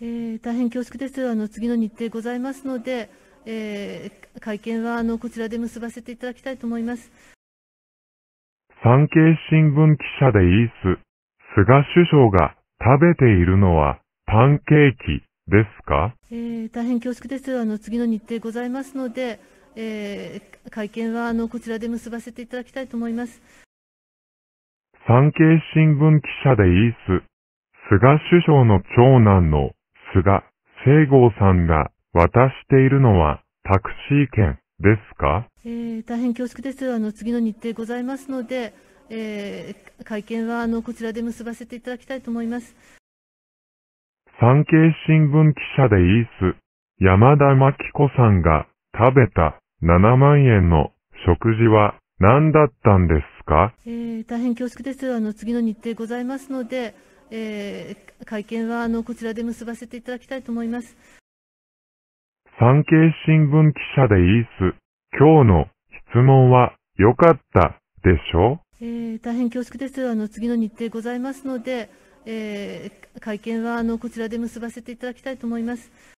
えー、大変恐縮です。あの次の日程ございますので、えー、会見はあのこちらで結ばせていただきたいと思います。産経新聞記者でイース、菅首相が食べているのはパンケーキですか、えー、大変恐縮です。あの次の日程ございますので、えー、会見はあのこちらで結ばせていただきたいと思います。産経新聞記者でイース、菅首相の長男のですが、西郷さんが渡しているのはタクシー券ですか、えー、大変恐縮です。あの、次の日程ございますので、えー、会見はあのこちらで結ばせていただきたいと思います。産経新聞記者でイース、山田真紀子さんが食べた7万円の食事は何だったんですか、えー、大変恐縮です。あの次の日程ございますので、えー、会見はあのこちらで結ばせていただきたいと思います。産経新聞記者でいいす。今日の質問は良かったでしょう、えー、大変恐縮です。あの次の日程ございますので、えー、会見はあのこちらで結ばせていただきたいと思います。